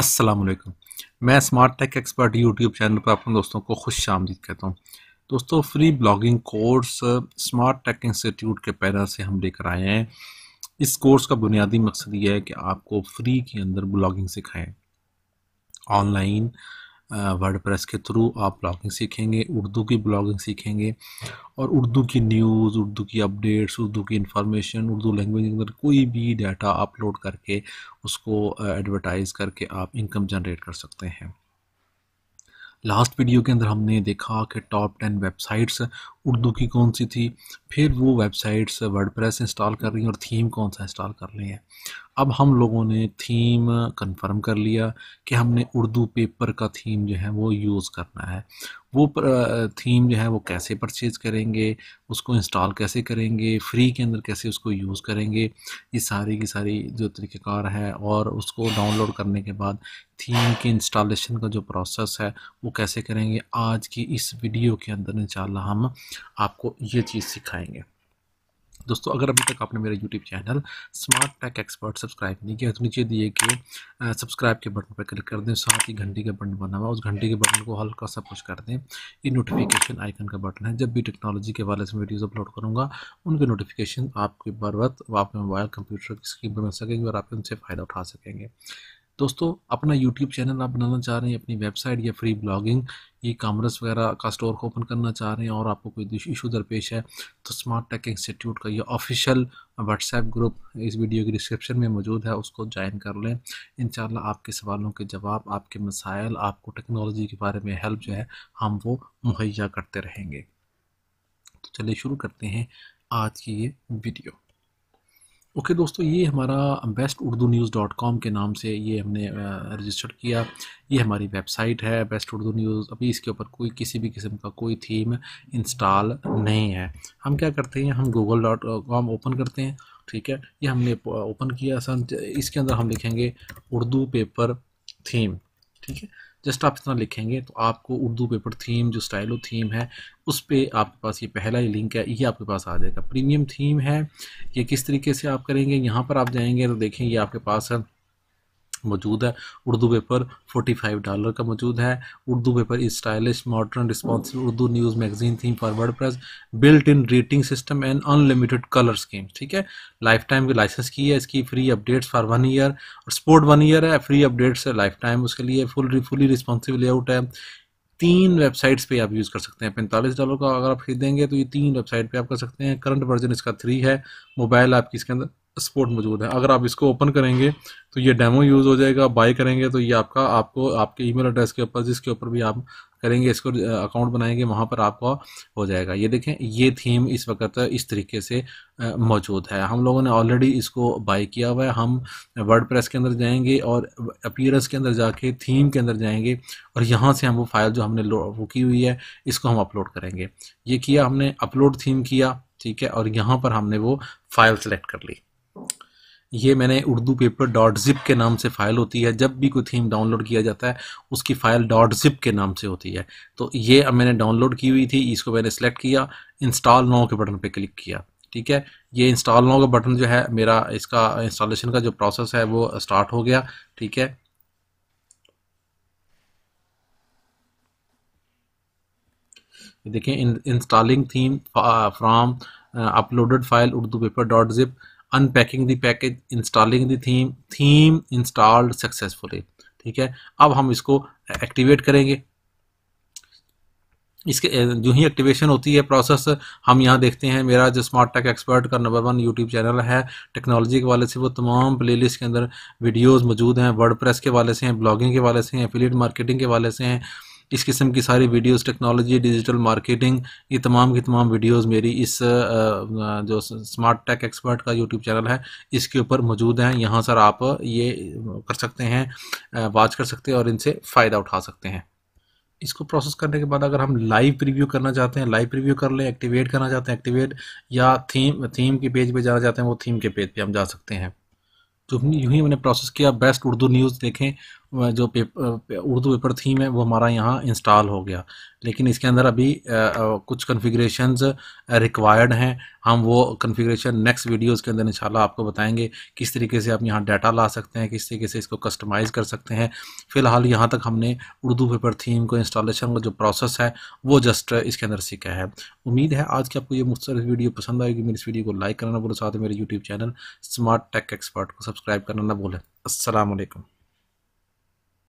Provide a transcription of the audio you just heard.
अस्सलाम वालेकुम मैं smart tech expert YouTube channel पर अपने दोस्तों को खुश आमदीद कहता हूँ दोस्तों free blogging course smart tech institute के पैनल से हम लेकर आए हैं इस कोर्स का बुनियादी मकसद ये है कि आपको फ्री के अंदर ब्लॉगिंग सिखाएं ऑनलाइन वर्डप्रेस के थ्रू आप ब्लॉगिंग सीखेंगे उर्दू की ब्लॉगिंग सीखेंगे और उर्दू की न्यूज़ उर्दू की अपडेट्स उर्दू की इंफॉर्मेशन उर्दू लैंग्वेज के अंदर कोई भी डाटा अपलोड करके उसको एडवर्टाइज़ करके आप इनकम जनरेट कर सकते हैं लास्ट वीडियो के अंदर हमने देखा कि टॉप टेन वेबसाइट्स उर्दू की कौन सी थी फिर वो वेबसाइट्स प्रेस इंस्टॉल कर रही हैं और थीम कौन सा इंस्टॉल कर रहे हैं अब हम लोगों ने थीम कंफर्म कर लिया कि हमने उर्दू पेपर का थीम जो है वो यूज़ करना है वो थीम जो है वो कैसे परचेज़ करेंगे उसको इंस्टॉल कैसे करेंगे फ्री के अंदर कैसे उसको यूज़ करेंगे ये सारी की सारी जो तरीक़ेकार है और उसको डाउनलोड करने के बाद थीम के इंस्टॉलेशन का जो प्रोसेस है वो कैसे करेंगे आज की इस वीडियो के अंदर इंशाल्लाह हम आपको ये चीज़ सिखाएंगे दोस्तों अगर अभी तक आपने मेरा YouTube channel smart tech expert subscribe नहीं किया तो नीचे दिए कि सब्सक्राइब के बटन पर क्लिक कर दें साथ ही घंटी का बटन बना हुआ उस घंटी के बटन को हल्का सा पुश कर दें ये नोटिफिकेशन आइकन का बटन है जब भी टेक्नोलॉजी के वाले से वीडियोज़ अपलोड करूँगा उनके नोटिफिकेशन आपके बर वक्त आपके मोबाइल कंप्यूटर की स्क्रीन पर मिल सकेंगे और आप उनसे फ़ायदा उठा सकेंगे दोस्तों अपना यूट्यूब चैनल आप बनाना चाह रहे हैं अपनी वेबसाइट या फ्री ब्लॉगिंग ई कॉमर्स वगैरह का स्टोर ओपन करना चाह रहे हैं और आपको कोई इशू दरपेश है तो स्मार्ट टेक इंस्टीट्यूट का ये ऑफिशियल व्हाट्सएप ग्रुप इस वीडियो के डिस्क्रिप्शन में मौजूद है उसको ज्वाइन कर लें इन आपके सवालों के जवाब आपके मसाइल आपको टेक्नोलॉजी के बारे में हेल्प जो है हम वो मुहैया करते रहेंगे तो चलिए शुरू करते हैं आज की ये वीडियो ओके okay, दोस्तों ये हमारा best Urdu news dot com के नाम से ये हमने रजिस्टर किया ये हमारी वेबसाइट है बेस्ट उर्दू न्यूज़ अभी इसके ऊपर कोई किसी भी किस्म का कोई थीम इंस्टॉल नहीं है हम क्या करते हैं हम गूगल डॉट कॉम ओपन करते हैं ठीक है ये हमने ओपन किया इसके अंदर हम लिखेंगे उर्दू पेपर थीम ठीक है जस्ट आप इतना लिखेंगे तो आपको उर्दू पेपर थीम जो स्टाइलो थीम है उस पर आपके पास ये पहला ही लिंक है ये आपके पास आ जाएगा प्रीमियम थीम है ये किस तरीके से आप करेंगे यहाँ पर आप जाएंगे तो देखें ये आपके पास है मौजूद है उर्दू पेपर 45 डॉलर का मौजूद है Urdu paper stylish modern responsive Urdu news magazine theme for WordPress built in rating system and unlimited colour scheme ठीक है लाइफ टाइम की लाइसेंस की है इसकी free updates for one year और स्पोर्ट वन ईयर है फ्री अपडेट्स है lifetime उसके लिए फुल फुली रिस्पॉन्सिव लेआउट है तीन वेबसाइट्स पे आप यूज़ कर सकते हैं पैंतालीस डॉलर का अगर आप खरीदेंगे तो ये तीन वेबसाइट पे आप कर सकते हैं करंट वर्जन इसका थ्री है मोबाइल आपकी इसके अंदर सपोर्ट मौजूद है अगर आप इसको ओपन करेंगे तो ये डेमो यूज़ हो जाएगा बाय करेंगे तो ये आपका आपको आपके ईमेल एड्रेस के ऊपर जिसके ऊपर भी आप करेंगे इसको अकाउंट बनाएंगे वहाँ पर आपका हो जाएगा ये देखें ये थीम इस वक्त इस तरीके से मौजूद है हम लोगों ने ऑलरेडी इसको बाय किया हुआ है हम वर्ड प्रेस के अंदर जाएंगे और अपीयरेंस के अंदर जाके थीम के अंदर जाएंगे और यहाँ से हम वो फाइल जो हमने वो की हुई है इसको हम अपलोड करेंगे ये किया हमने अपलोड थीम किया ठीक है और यहाँ पर हमने वो फाइल सेलेक्ट कर ली ये मैंने उर्दू पेपर डॉट जिप के नाम से फ़ाइल होती है जब भी कोई थीम डाउनलोड किया जाता है उसकी फ़ाइल डॉट जिप के नाम से होती है तो ये अब मैंने डाउनलोड की हुई थी इसको मैंने सेलेक्ट किया इंस्टॉल नाउ के बटन पर क्लिक किया ठीक है ये इंस्टॉल नाउ का बटन जो है मेरा इसका इंस्टॉलेशन का जो प्रोसेस है वो स्टार्ट हो गया ठीक है देखिए installing theme from uploaded file Urdu paper dot zip unpacking the package installing the theme theme installed successfully ठीक है अब हम इसको एक्टिवेट करेंगे इसके जो ही एक्टिवेशन होती है प्रोसेस हम यहाँ देखते हैं मेरा जो स्मार्ट टेक एक्सपर्ट का नंबर वन यूट्यूब चैनल है टेक्नोलॉजी के वाले से वो तमाम प्लेलिस्ट के अंदर वीडियोस मौजूद हैं वर्ड के वाले से हैं ब्लॉगिंग के वाले से हैं एफिलिएट मार्केटिंग के वाले से हैं इस किस्म की सारी वीडियोस टेक्नोलॉजी डिजिटल मार्केटिंग ये तमाम की तमाम वीडियोस मेरी इस जो स्मार्ट टेक एक्सपर्ट का यूट्यूब चैनल है इसके ऊपर मौजूद हैं यहाँ सर आप ये कर सकते हैं वॉच कर सकते हैं और इनसे फ़ायदा उठा सकते हैं इसको प्रोसेस करने के बाद अगर हम लाइव प्रीव्यू करना चाहते हैं लाइव प्रीव्यू कर लें एक्टिवेट करना चाहते हैं एक्टिवेट या थीम थीम के पेज पे जाना चाहते हैं वो थीम के पेज पे हम जा सकते हैं तो यूँ ही मैंने प्रोसेस किया बेस्ट उर्दू न्यूज़ देखें जो पेपर उर्दू पेपर थीम है वो हमारा यहाँ इंस्टॉल हो गया लेकिन इसके अंदर अभी आ, कुछ कन्फिग्रेशन रिक्वायर्ड हैं हम वो कन्फिग्रेशन नेक्स्ट वीडियोज़ के अंदर इंशाल्लाह आपको बताएंगे किस तरीके से आप यहाँ डाटा ला सकते हैं किस तरीके से इसको कस्टमाइज़ कर सकते हैं फ़िलहाल यहाँ तक हमने उर्दू पेपर थीम को इंस्टॉलेशन का जो प्रोसेस है वो जस्ट इसके अंदर सीखा है उम्मीद है आज की आपको ये मुख्तर वीडियो पसंद आएगी मेरी इस वीडियो को लाइक करना ना साथ ही मेरे YouTube channel smart tech expert को सब्सक्राइब करना ना बोले असलकम